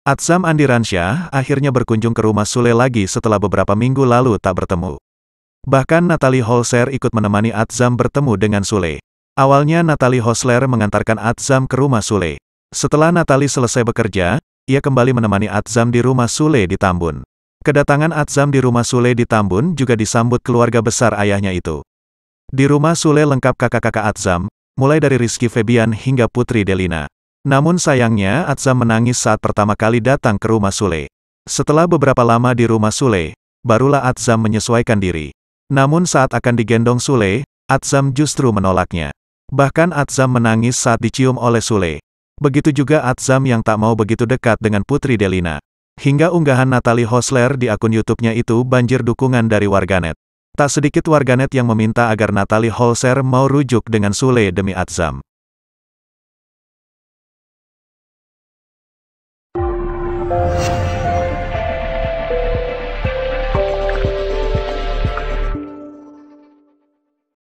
Atsam Andiransyah akhirnya berkunjung ke rumah Sule lagi setelah beberapa minggu lalu tak bertemu. Bahkan Natalie Holser ikut menemani Atsam bertemu dengan Sule. Awalnya Natalie Holser mengantarkan Atsam ke rumah Sule. Setelah Natalie selesai bekerja, ia kembali menemani Atsam di rumah Sule di Tambun. Kedatangan Atsam di rumah Sule di Tambun juga disambut keluarga besar ayahnya itu. Di rumah Sule lengkap kakak-kakak Atsam, mulai dari Rizky Febian hingga Putri Delina. Namun sayangnya Atza menangis saat pertama kali datang ke rumah Sule. Setelah beberapa lama di rumah Sule, barulah Atzam menyesuaikan diri. Namun saat akan digendong Sule, Atzam justru menolaknya. Bahkan Atzam menangis saat dicium oleh Sule. Begitu juga Atzam yang tak mau begitu dekat dengan Putri Delina. Hingga unggahan Natalie Hosler di akun YouTube-nya itu banjir dukungan dari warganet. Tak sedikit warganet yang meminta agar Natalie Hosler mau rujuk dengan Sule demi Atzam. Thank you.